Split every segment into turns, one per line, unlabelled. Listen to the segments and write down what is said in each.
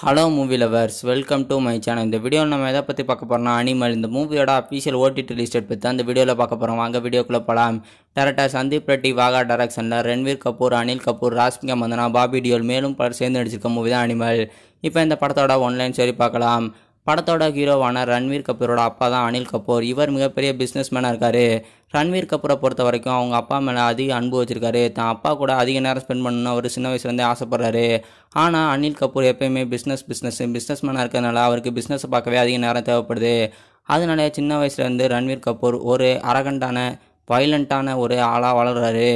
hello movie lovers welcome to my channel இந்த video நம்ம எதை பற்றி பார்க்க போகிறோம்னா அனிமல் இந்த மூவியோட அஃபீஷியல் ஓடிடி லிஸ்டட் பற்றி அந்த வீடியோவில் பார்க்க போகிறோம் வாங்க வீடியோக்குள்ளே போகலாம் டேரக்டர் சந்தீப் ரெட்டி வாகா டேரக்ஷனில் ரன்வீர் கபூர் அனில் கபூர் ராஷ்மிகா மந்தனா பாபி டியோல் மேலும் பலர் சேர்ந்து நடிச்சிருக்க மூவி தான் அனிமல் இப்போ இந்த படத்தோட ஒன்லைன் சரி பார்க்கலாம் படத்தோட ஹீரோவான ரன்வீர் கபூரோட அப்பா தான் அனில் கபூர் இவர் மிகப்பெரிய பிஸ்னஸ் மேனாக இருக்கார் ரன்வீர் கபூரை பொறுத்த வரைக்கும் அவங்க அப்பா மேலே அதிக அன்பு வச்சிருக்காரு தான் அப்பா கூட அதிக நேரம் ஸ்பெண்ட் பண்ணணும்னு அவர் சின்ன வயசுலேருந்தே ஆசைப்பட்றாரு ஆனால் அனில் கபூர் எப்பயுமே பிஸ்னஸ் பிஸ்னஸ் பிஸ்னஸ் மேனாக இருக்கிறதுனால அவருக்கு பிஸ்னஸை பார்க்கவே அதிக நேரம் தேவைப்படுது அதனால சின்ன வயசுலேருந்து ரன்வீர் கபூர் ஒரு அரகண்டான வைலண்ட்டான ஒரு ஆளாக வளர்கிறாரு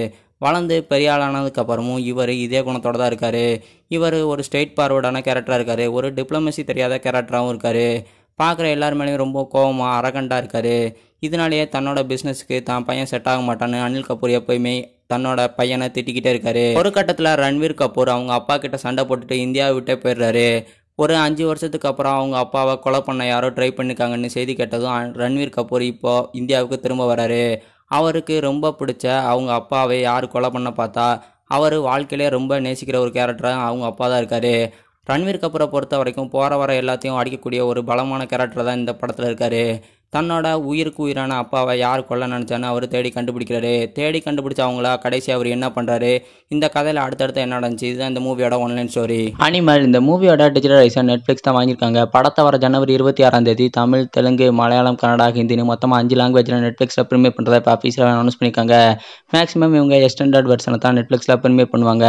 வளர்ந்து பெரியாளானதுக்கு அப்புறமும் இவர் இதே குணத்தோடு தான் இருக்கார் இவர் ஒரு ஸ்ட்ரெயிட் பார்வர்டான கேரக்டராக இருக்கார் ஒரு டிப்ளமசி தெரியாத கேரக்டராகவும் இருக்கார் பார்க்குற எல்லார் மேலேயும் ரொம்ப கோபமாக அரகண்டாக இருக்கார் இதனாலேயே தன்னோட பிஸ்னஸுக்கு தான் பையன் செட் ஆக மாட்டான்னு அனில் கபூர் எப்போயுமே தன்னோட பையனை திட்டிக்கிட்டே இருக்காரு ஒரு கட்டத்தில் ரன்வீர் கபூர் அவங்க அப்பா கிட்ட சண்டை போட்டுட்டு இந்தியாவை விட்டே போயிடுறாரு ஒரு அஞ்சு வருஷத்துக்கு அப்புறம் அவங்க அப்பாவை கொலை பண்ண யாரோ ட்ரை பண்ணிக்காங்கன்னு செய்தி கேட்டதும் ரன்வீர் கபூர் இப்போ இந்தியாவுக்கு திரும்ப வராரு அவருக்கு ரொம்ப பிடிச்ச அவங்க அப்பாவை யார் கொலை பண்ண பார்த்தா அவர் வாழ்க்கையிலே ரொம்ப நேசிக்கிற ஒரு கேரக்டராக அவங்க அப்பா தான் இருக்கார் ரன்வீர் கபூரை பொறுத்த வரைக்கும் போகிற வர எல்லாத்தையும் அடிக்கக்கூடிய ஒரு பலமான கேரக்டர் தான் இந்த படத்தில் இருக்கார் தன்னோட உயிருக்கு உயிரான அப்பாவை யார் கொல்ல நினச்சான்னு அவர் தேடி கண்டுபிடிக்கிறாரு தேடி கண்டுபிடிச்ச அவங்களா கடைசி அவர் என்ன பண்ணுறாரு இந்த கதையில் அடுத்தடுத்து என்ன நடந்துச்சு இதுதான் இந்த மூவியோட ஆன்லைன் ஸ்டோரி அனிமல் இந்த மூவியோட டிஜிட்டல் ரைஸை நெட்ஃப்ளிக்ஸ் தான் வாங்கியிருக்காங்க படத்தை வர ஜனவரி இருபத்தி ஆறாம் தேதி தமிழ் தெலுங்கு மலையாளம் கன்னடா ஹிந்தின்னு மொத்தமாக அஞ்சு லாங்குவேஜில் நெட்ஃப்ளிக்ஸில் ப்ரிமியர் பண்ணுறதை இப்போ ஆஃபீஸில் அனௌன்ஸ் பண்ணியிருக்காங்க மேக்ஸிமம் இவங்க எஸ்டெண்டர்ட் வெர்ஷனை தான் நெட்ஃப்ளிக்ஸில் ப்ரிமியர் பண்ணுவாங்க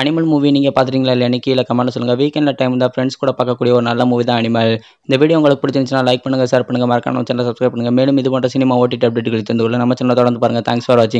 அனிமல் மூவி நீங்கள் பார்த்துட்டீங்களா இல்லையா கீழே கமெண்ட் சொல்லுங்கள் வீக்கெண்டில் டைம் தான் ஃப்ரெண்ட்ஸ் கூட பார்க்கக்கூடிய ஒரு நல்ல மூவி தான் அனிமல் இந்த வீடியோ உங்களுக்கு பிடிச்சிருந்துச்சுன்னா லைக் பண்ணுங்கள் ஷேர் பண்ணுங்கள் மறக்காம சேனலை சப்ஸ்கிரைப் பண்ணுங்கள் மேலும் இது போன்ற சினிமா ஓடிடி அப்டேட்டுகளை தெரிந்து கொள்ள நம்ம சேனலை தொடர்ந்து பாருங்கள் தேங்க்ஸ் ஃபார் வாட்சிங்